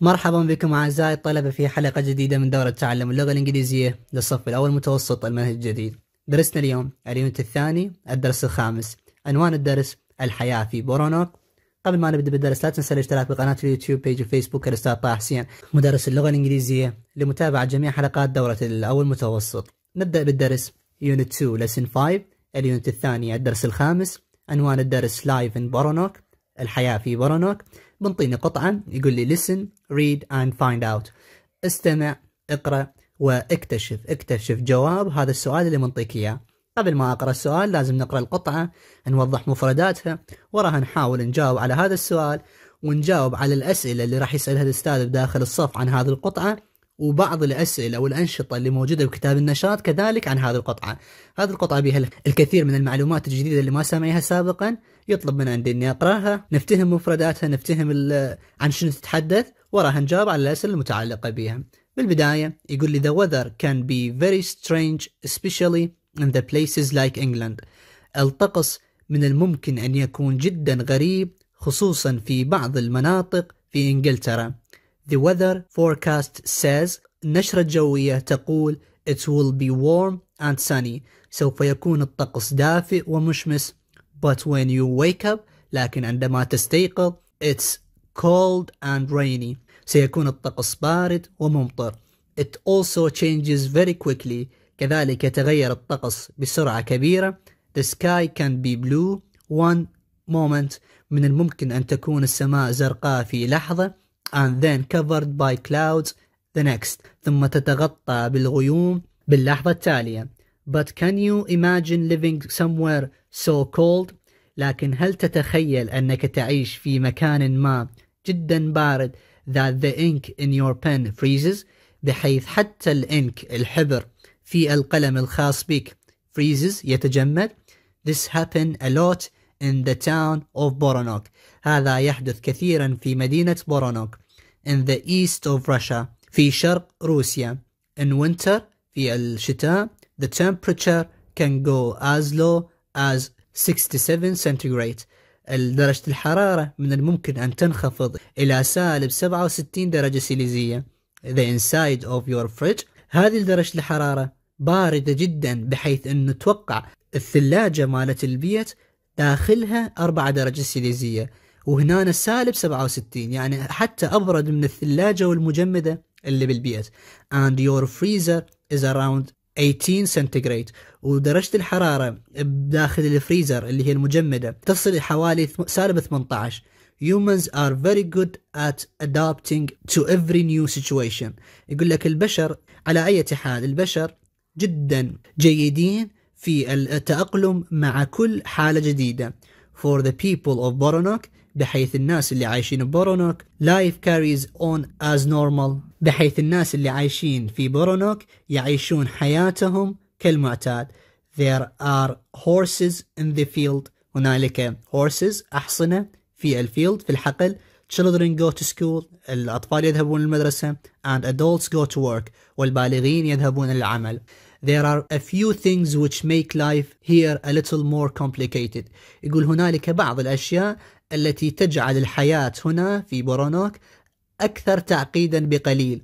مرحبا بكم أعزائي الطلبة في حلقة جديدة من دورة تعلم اللغة الإنجليزية للصف الأول متوسط المنهج الجديد درسنا اليوم اليونت الثاني الدرس الخامس عنوان الدرس الحياة في بورونوك قبل ما نبدأ بالدرس لا تنسى الاشتراك بقناة اليوتيوب بيج الفيسبوك الأستاذ طه حسين مدرس اللغة الإنجليزية لمتابعة جميع حلقات دورة الأول متوسط نبدأ بالدرس يونت 2 لسن 5 اليونت الثاني الدرس الخامس عنوان الدرس لايف ان بورونوك الحياة في برونوك بنطيني قطعة يقول لي listen, read and find out استمع اقرأ واكتشف اكتشف جواب هذا السؤال اللي منطيك إياه قبل ما أقرأ السؤال لازم نقرأ القطعة نوضح مفرداتها وراها نحاول نجاوب على هذا السؤال ونجاوب على الأسئلة اللي راح يسألها الأستاذ بداخل الصف عن هذه القطعة وبعض الأسئلة والأنشطة اللي موجودة بكتاب النشاط كذلك عن هذه القطعة هذه القطعة بها الكثير من المعلومات الجديدة اللي ما سمعها سابقا يطلب من عندي أني أقرأها نفتهم مفرداتها نفتهم عن شنو تتحدث وراها نجاوب على الأسئلة المتعلقة بها بالبداية يقول لي the weather can be very strange especially in the places like England الطقس من الممكن أن يكون جدا غريب خصوصا في بعض المناطق في إنجلترا The weather forecast says النشرة الجوية تقول It will be warm and sunny سوف يكون الطقس دافئ ومشمس But when you wake up لكن عندما تستيقظ It's cold and rainy سيكون الطقس بارد وممطر It also changes very quickly كذلك يتغير الطقس بسرعة كبيرة The sky can be blue one moment من الممكن أن تكون السماء زرقاء في لحظة and then covered by clouds the next ثم تتغطى بالغيوم باللحظة التالية But can you imagine living somewhere so cold? لكن هل تتخيل أنك تعيش في مكان ما جدا بارد that the ink in your pen freezes بحيث حتى الإنك الحبر في القلم الخاص بك freezes يتجمد This happened a lot in the town of Boronok هذا يحدث كثيرا في مدينة بورونوك in the east of Russia في شرق روسيا in winter في الشتاء the temperature can go as low as 67 centigrade درجة الحرارة من الممكن أن تنخفض إلى سالب 67 درجة سيليزية the inside of your fridge هذه درجة الحرارة باردة جدا بحيث أن نتوقع الثلاجة مالت البيت داخلها 4 درجة سيليزية وهنا سالب 67 يعني حتى أبرد من الثلاجة والمجمدة اللي بالبيت and your freezer is around 18 سنتيغريد ودرجة الحرارة بداخل الفريزر اللي هي المجمدة تصل حوالي سالب 18 humans are very good at adapting to every new situation يقول لك البشر على أي حال البشر جدا جيدين في التأقلم مع كل حالة جديدة for the people of Boronok بحيث الناس اللي عايشين ببورونوك life carries on as normal بحيث الناس اللي عايشين في بورونوك يعيشون حياتهم كالمعتاد there are horses in the field هنالك horses أحصنة في الفيلد في الحقل children go to school الأطفال يذهبون للمدرسة and adults go to work والبالغين يذهبون للعمل There are a few things which make life here a little more complicated. يقول هنالك بعض الأشياء التي تجعل الحياة هنا في بورونوك أكثر تعقيدا بقليل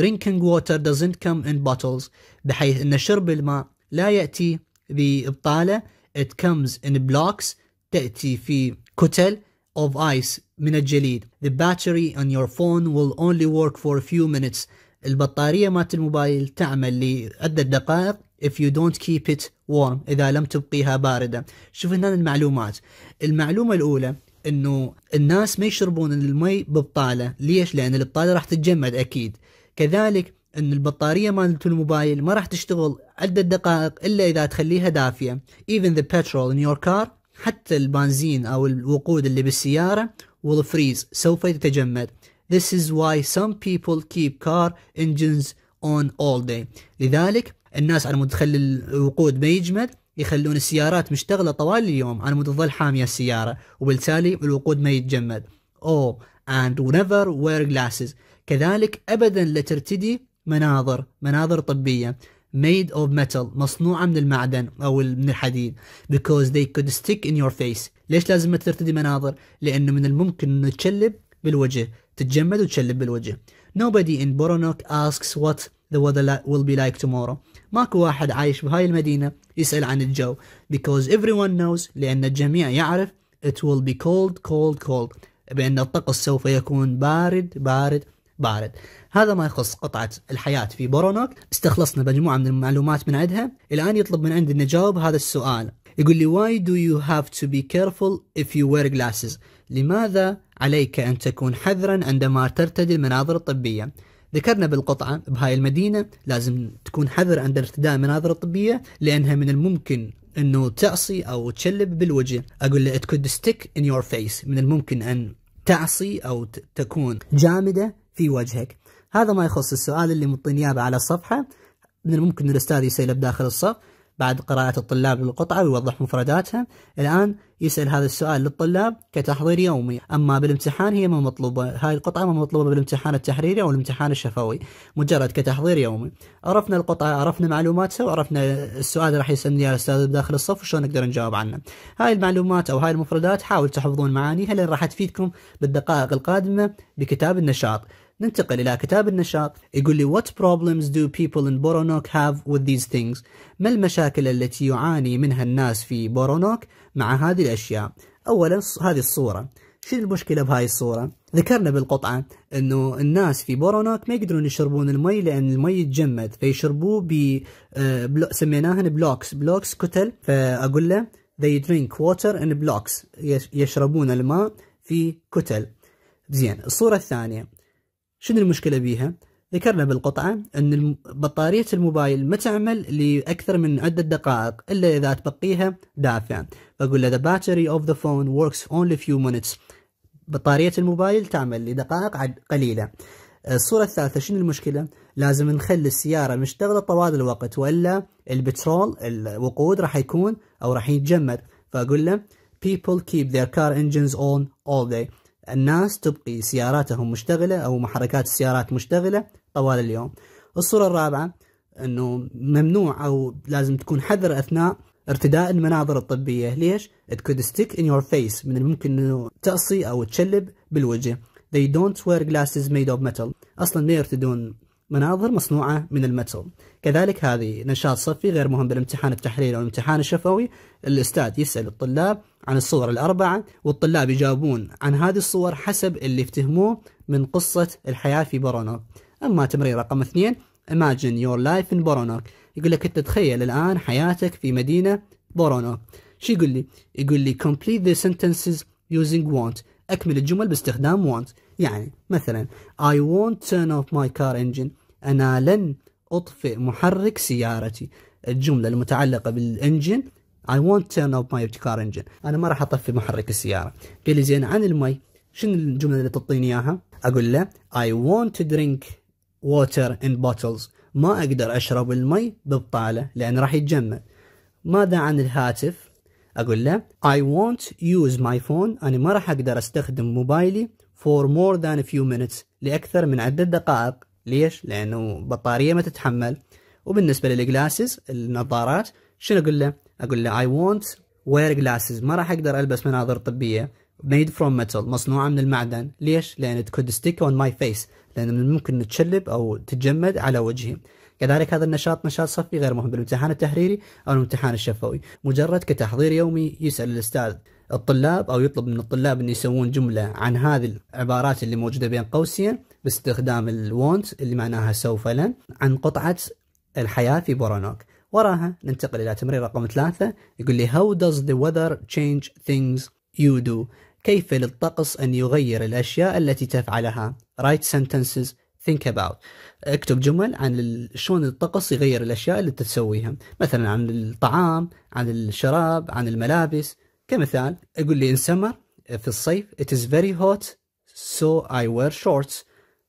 drinking water doesn't come in bottles بحيث أن شرب الماء لا يأتي بإبطالة it comes in blocks تأتي في كتل of ice من الجليد the battery on your phone will only work for a few minutes البطارية مات الموبايل تعمل لعدة دقائق if you don't keep it warm إذا لم تبقيها باردة شوف هنا المعلومات المعلومة الأولى انه الناس ما يشربون المي ببطاله، ليش؟ لان البطاله راح تتجمد اكيد. كذلك ان البطاريه مالت الموبايل ما راح تشتغل عده دقائق الا اذا تخليها دافيه. Even the petrol in your car حتى البنزين او الوقود اللي بالسياره will freeze سوف يتجمد. This is why some people keep car engines on all day. لذلك الناس على مود تخلي الوقود ما يجمد يخلون السيارات مشتغله طوال اليوم على مود تظل حاميه السياره وبالتالي الوقود ما يتجمد او oh, and never wear glasses كذلك ابدا لا ترتدي مناظر مناظر طبيه made of metal مصنوعة من المعدن أو من الحديد because they could stick in your face ليش لازم ترتدي مناظر؟ لأنه من الممكن أنه تشلب بالوجه تتجمد وتشلب بالوجه nobody in Boronok asks what the weather will be like tomorrow ماكو واحد عايش بهاي المدينة يسأل عن الجو because everyone knows لأن الجميع يعرف it will be cold cold cold بأن الطقس سوف يكون بارد بارد بارد هذا ما يخص قطعة الحياة في بورونوك استخلصنا مجموعة من المعلومات من عندها الآن يطلب من عندي جواب هذا السؤال يقول لي why do you have to be careful if you wear glasses لماذا عليك أن تكون حذرا عندما ترتدي المناظر الطبية ذكرنا بالقطعة بهاي المدينة لازم تكون حذر عند ارتداء مناظر طبية لأنها من الممكن انه تعصي او تشلب بالوجه اقول له it could stick in your face من الممكن ان تعصي او تكون جامدة في وجهك هذا ما يخص السؤال اللي مطين على الصفحة من الممكن الاستاذ يسأله بداخل الصف بعد قراءة الطلاب للقطعة ويوضح مفرداتها الآن يسأل هذا السؤال للطلاب كتحضير يومي أما بالامتحان هي ما مطلوبة هاي القطعة ما مطلوبة بالامتحان التحريري أو الامتحان الشفوي مجرد كتحضير يومي عرفنا القطعة عرفنا معلوماتها وعرفنا السؤال اللي راح يسألني يا الأستاذ بداخل الصف وشلون نقدر نجاوب عنه هاي المعلومات أو هاي المفردات حاول تحفظون معانيها لأن راح تفيدكم بالدقائق القادمة بكتاب النشاط ننتقل إلى كتاب النشاط يقول لي What problems do people in Boronok have with these things؟ ما المشاكل التي يعاني منها الناس في بورونوك مع هذه الأشياء أولا هذه الصورة شنو المشكلة بهاي الصورة؟ ذكرنا بالقطعة انه الناس في بوروناك ما يقدرون يشربون المي لان المي يتجمد فيشربوه ب آه، سميناهن بلوكس بلوكس كتل فاقول له they drink water in blocks يشربون الماء في كتل زين الصورة الثانية شنو المشكلة بيها؟ ذكرنا بالقطعة أن بطارية الموبايل ما تعمل لأكثر من عدة دقائق إلا إذا تبقيها دافعة فأقول له the battery of the phone works only few minutes بطارية الموبايل تعمل لدقائق قليلة آه، الصورة الثالثة شنو المشكلة؟ لازم نخلي السيارة مشتغلة طوال الوقت وإلا البترول الوقود راح يكون أو راح يتجمد فأقول له people keep their car engines on all day الناس تبقي سياراتهم مشتغلة أو محركات السيارات مشتغلة طوال اليوم الصورة الرابعة أنه ممنوع أو لازم تكون حذر أثناء ارتداء المناظر الطبية ليش؟ It could stick in your face من الممكن أنه تقصي أو تشلب بالوجه They don't wear glasses made of metal أصلا ما يرتدون مناظر مصنوعة من المتل كذلك هذه نشاط صفي غير مهم بالامتحان التحريري أو الامتحان الشفوي الأستاذ يسأل الطلاب عن الصور الأربعة والطلاب يجاوبون عن هذه الصور حسب اللي افتهموه من قصة الحياة في برونو أما تمرين رقم اثنين Imagine your life in Boronok يقول لك أنت تخيل الآن حياتك في مدينة بورونوك شو يقول لي؟ يقول لي complete the sentences using want أكمل الجمل باستخدام want يعني مثلا I won't turn off my car engine أنا لن أطفئ محرك سيارتي الجملة المتعلقة بالإنجن I won't turn off my car engine أنا ما راح أطفي محرك السيارة قال لي زين عن المي شنو الجملة اللي تعطيني إياها؟ أقول له I want to drink water in bottles ما اقدر اشرب المي ببطاله لان راح يتجمد ماذا عن الهاتف اقول له I won't use my phone انا ما راح اقدر استخدم موبايلي for more than a few minutes لاكثر من عده دقائق ليش لانه بطاريه ما تتحمل وبالنسبه للجلاسز النظارات شنو اقول له اقول له I won't wear glasses ما راح اقدر البس مناظر طبيه made from metal مصنوعة من المعدن ليش؟ لأن it could stick on my face لأن من ممكن تشلب أو تتجمد على وجهي كذلك هذا النشاط نشاط صفي غير مهم بالامتحان التحريري أو الامتحان الشفوي مجرد كتحضير يومي يسأل الأستاذ الطلاب أو يطلب من الطلاب أن يسوون جملة عن هذه العبارات اللي موجودة بين قوسين باستخدام الوونت اللي معناها سوف لن عن قطعة الحياة في بورونوك وراها ننتقل إلى تمرين رقم ثلاثة يقول لي how does the weather change things يودو كيف للطقس أن يغير الأشياء التي تفعلها write sentences think about اكتب جمل عن شلون الطقس يغير الأشياء اللي تسويها مثلا عن الطعام عن الشراب عن الملابس كمثال أقول لي in summer آه، في الصيف it is very hot so I wear shorts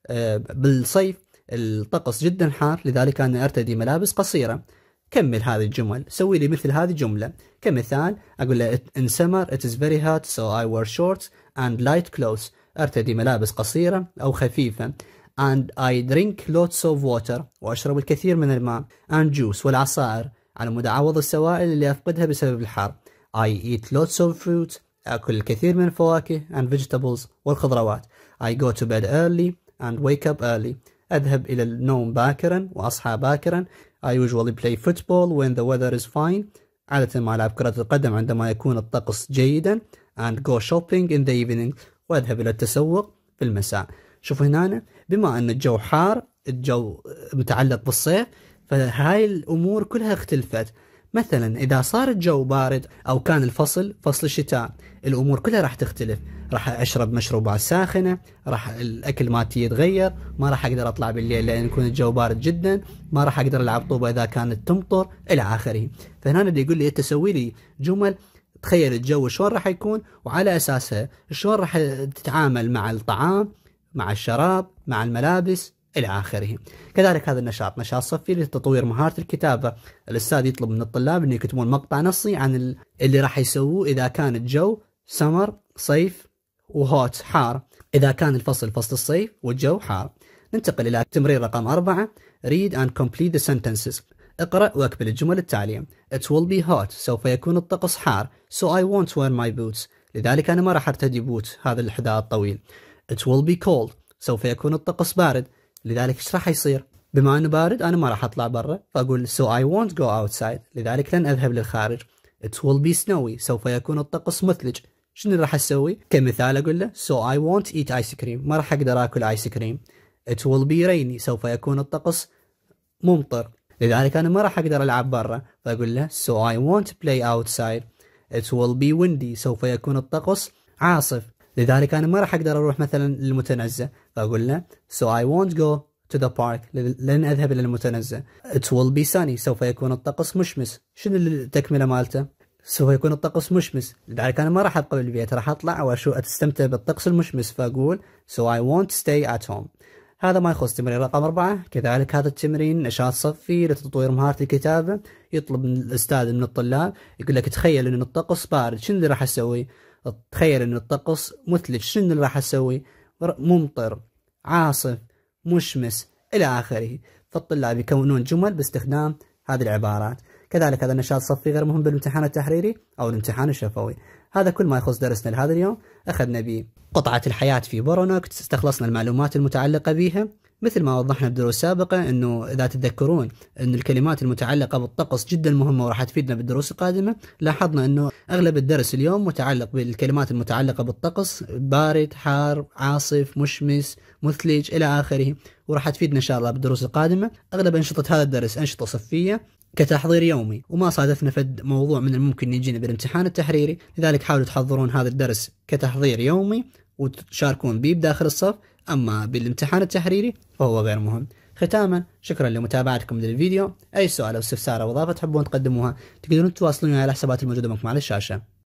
آه، بالصيف الطقس جدا حار لذلك أنا أرتدي ملابس قصيرة كمل هذه الجمل سوي لي مثل هذه الجملة كمثال أقول له in summer it is very hot so I wear shorts and light clothes أرتدي ملابس قصيرة أو خفيفة and I drink lots of water وأشرب الكثير من الماء and juice والعصائر على مود أعوض السوائل اللي أفقدها بسبب الحر I eat lots of fruit أكل الكثير من الفواكه and vegetables والخضروات I go to bed early and wake up early أذهب إلى النوم باكرا وأصحى باكرا I usually play football when the weather is fine. عادة ما ألعب كرة القدم عندما يكون الطقس جيدا and go shopping in the evening وأذهب إلى التسوق في المساء شوفوا هنا بما أن الجو حار الجو متعلق بالصيف فهاي الأمور كلها اختلفت مثلا إذا صار الجو بارد أو كان الفصل فصل الشتاء الأمور كلها راح تختلف راح أشرب مشروبات ساخنة راح الأكل مالتي يتغير ما راح أقدر أطلع بالليل لأن يكون الجو بارد جدا ما راح أقدر ألعب طوبة إذا كانت تمطر إلى آخره فهنا اللي يقول لي أنت سوي لي جمل تخيل الجو شلون راح يكون وعلى أساسها شلون راح تتعامل مع الطعام مع الشراب مع الملابس إلى آخره كذلك هذا النشاط نشاط صفي لتطوير مهارة الكتابة الأستاذ يطلب من الطلاب أن يكتبون مقطع نصي عن اللي راح يسووه إذا كان الجو سمر صيف وهوت حار إذا كان الفصل فصل الصيف والجو حار ننتقل إلى تمرير رقم أربعة read and complete the sentences اقرأ واكمل الجمل التالية It will be hot سوف يكون الطقس حار so I won't wear my boots لذلك أنا ما راح أرتدي بوت هذا الحذاء الطويل It will be cold سوف يكون الطقس بارد لذلك ايش راح يصير؟ بما انه بارد انا ما راح اطلع برا فاقول so I won't go outside لذلك لن اذهب للخارج it will be snowy سوف يكون الطقس مثلج شنو راح اسوي؟ كمثال اقول له so I won't eat ice cream ما راح اقدر اكل ايس كريم it will be rainy سوف يكون الطقس ممطر لذلك انا ما راح اقدر العب برا فاقول له so I won't play outside it will be windy سوف يكون الطقس عاصف لذلك انا ما راح اقدر اروح مثلا للمتنزه فقلنا so I won't go to the park لن أذهب إلى المتنزه it will be sunny سوف يكون الطقس مشمس شنو التكملة مالته سوف يكون الطقس مشمس لذلك أنا ما راح أبقى بالبيت راح أطلع وأشو أستمتع بالطقس المشمس فأقول so I won't stay at home هذا ما يخص تمرين رقم أربعة كذلك هذا التمرين نشاط صفي لتطوير مهارة الكتابة يطلب من الأستاذ من الطلاب يقول لك تخيل أن الطقس بارد شنو اللي راح أسوي تخيل أن الطقس مثلج شنو اللي راح أسوي ممطر عاصف مشمس إلى آخره فالطلاب يكونون جمل باستخدام هذه العبارات كذلك هذا النشاط الصفي غير مهم بالامتحان التحريري أو الامتحان الشفوي هذا كل ما يخص درسنا لهذا اليوم أخذنا به قطعة الحياة في بورونوكت استخلصنا المعلومات المتعلقة بها مثل ما وضحنا بدروس سابقة أنه إذا تتذكرون أن الكلمات المتعلقة بالطقس جدا مهمة وراح تفيدنا بالدروس القادمة لاحظنا أنه أغلب الدرس اليوم متعلق بالكلمات المتعلقة بالطقس بارد حار عاصف مشمس مثلج إلى آخره وراح تفيدنا إن شاء الله بالدروس القادمة أغلب أنشطة هذا الدرس أنشطة صفية كتحضير يومي وما صادفنا فد موضوع من الممكن يجينا بالامتحان التحريري لذلك حاولوا تحضرون هذا الدرس كتحضير يومي وتشاركون بيه بداخل الصف أما بالامتحان التحريري فهو غير مهم ختاما شكرا لمتابعتكم للفيديو أي سؤال أو استفسار أو إضافة تحبون تقدموها تقدرون تواصلوني على الحسابات الموجودة معكم على الشاشة